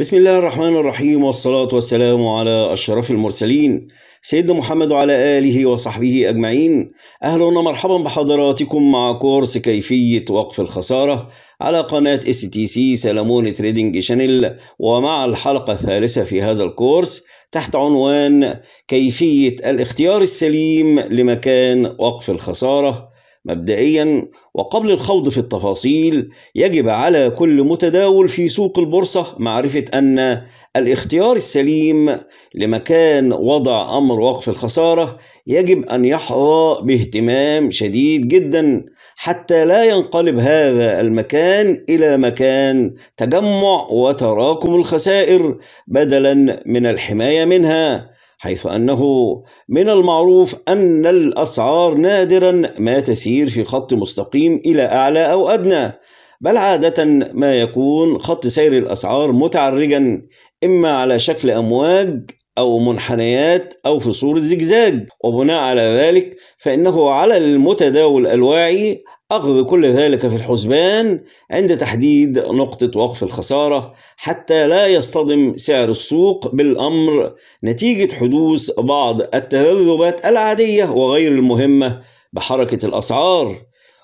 بسم الله الرحمن الرحيم والصلاة والسلام على أشرف المرسلين سيدنا محمد وعلى آله وصحبه أجمعين أهلا ومرحبا بحضراتكم مع كورس كيفية وقف الخسارة على قناة اس تي سي سلمون تريدنج شانل ومع الحلقة الثالثة في هذا الكورس تحت عنوان كيفية الاختيار السليم لمكان وقف الخسارة مبدئيا وقبل الخوض في التفاصيل يجب على كل متداول في سوق البورصة معرفة أن الاختيار السليم لمكان وضع أمر وقف الخسارة يجب أن يحظى باهتمام شديد جدا حتى لا ينقلب هذا المكان إلى مكان تجمع وتراكم الخسائر بدلا من الحماية منها حيث أنه من المعروف أن الأسعار نادرا ما تسير في خط مستقيم إلى أعلى أو أدنى بل عادة ما يكون خط سير الأسعار متعرجا إما على شكل أمواج أو منحنيات أو في صورة زجزاج وبناء على ذلك فإنه على المتداول الواعي أخذ كل ذلك في الحسبان عند تحديد نقطة وقف الخسارة حتى لا يصطدم سعر السوق بالأمر نتيجة حدوث بعض التذبذبات العادية وغير المهمة بحركة الأسعار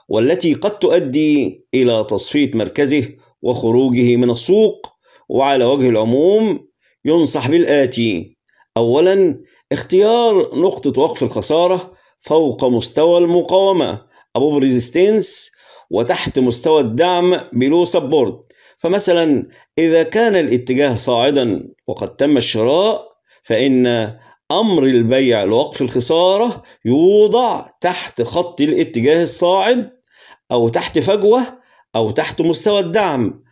والتي قد تؤدي إلى تصفية مركزه وخروجه من السوق وعلى وجه العموم ينصح بالآتي أولا اختيار نقطة وقف الخسارة فوق مستوى المقاومة above resistance وتحت مستوى الدعم below support فمثلا إذا كان الاتجاه صاعدا وقد تم الشراء فإن أمر البيع لوقف الخسارة يوضع تحت خط الاتجاه الصاعد أو تحت فجوة أو تحت مستوى الدعم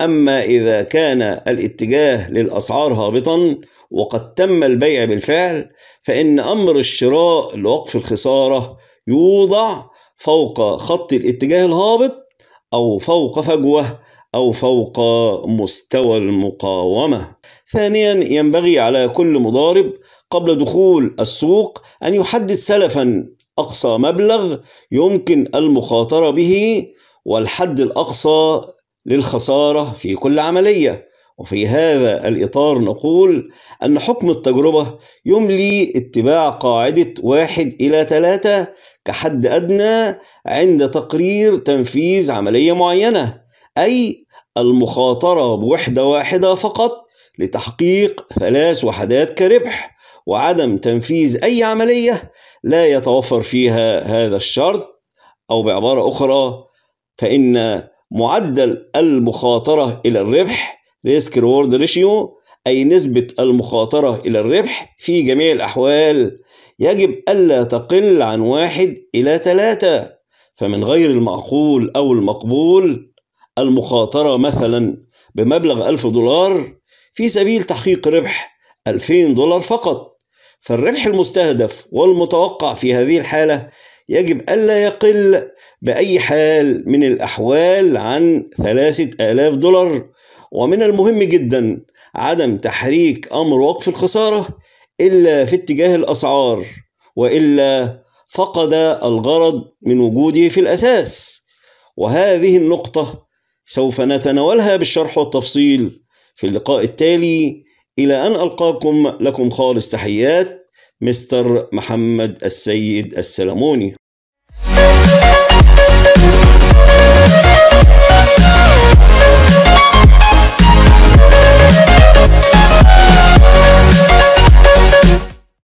أما إذا كان الاتجاه للأسعار هابطا وقد تم البيع بالفعل فإن أمر الشراء لوقف الخسارة يوضع فوق خط الاتجاه الهابط أو فوق فجوة أو فوق مستوى المقاومة. ثانيا ينبغي على كل مضارب قبل دخول السوق أن يحدد سلفا أقصى مبلغ يمكن المخاطرة به والحد الأقصى للخسارة في كل عملية وفي هذا الإطار نقول أن حكم التجربة يملي اتباع قاعدة واحد إلى ثلاثة كحد أدنى عند تقرير تنفيذ عملية معينة أي المخاطرة بوحدة واحدة فقط لتحقيق ثلاث وحدات كربح وعدم تنفيذ أي عملية لا يتوفر فيها هذا الشرط أو بعبارة أخرى فإن معدل المخاطرة إلى الربح ريسك ريورد ريشيو أي نسبة المخاطرة إلى الربح في جميع الأحوال يجب ألا تقل عن واحد إلى ثلاثة فمن غير المعقول أو المقبول المخاطرة مثلا بمبلغ ألف دولار في سبيل تحقيق ربح ألفين دولار فقط فالربح المستهدف والمتوقع في هذه الحالة يجب ألا يقل بأي حال من الأحوال عن ثلاثة آلاف دولار ومن المهم جدا عدم تحريك أمر وقف الخسارة إلا في اتجاه الأسعار وإلا فقد الغرض من وجوده في الأساس وهذه النقطة سوف نتناولها بالشرح والتفصيل في اللقاء التالي إلى أن ألقاكم لكم خالص تحيات مستر محمد السيد السلموني